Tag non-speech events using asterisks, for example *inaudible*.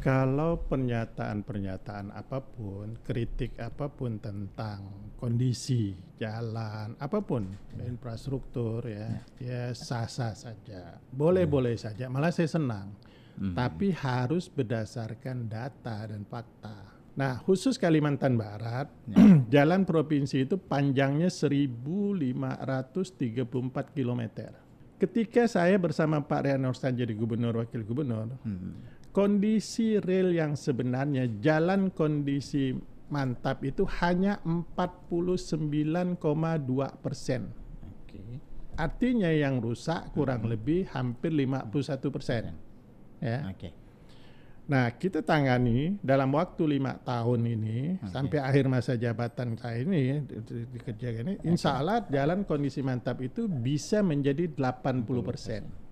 Kalau pernyataan-pernyataan apapun, kritik apapun tentang kondisi jalan, apapun ya. infrastruktur ya, ya, ya sah-sah saja, boleh-boleh ya. saja. Malah saya senang, hmm. tapi harus berdasarkan data dan fakta. Nah, khusus Kalimantan Barat, ya. *clears throat* jalan provinsi itu panjangnya 1534 kilometer ketika saya bersama Pak Rian Sanjari jadi gubernur wakil gubernur, hmm. kondisi rel yang sebenarnya jalan kondisi mantap itu hanya 49,2 persen. Okay. Artinya yang rusak kurang hmm. lebih hampir 51 persen. Hmm. Ya. Okay. Nah, kita tangani dalam waktu lima tahun ini okay. sampai akhir masa jabatan saya ini dikerjakan di, di ini, okay. insya Allah jalan kondisi mantap itu bisa menjadi 80 persen.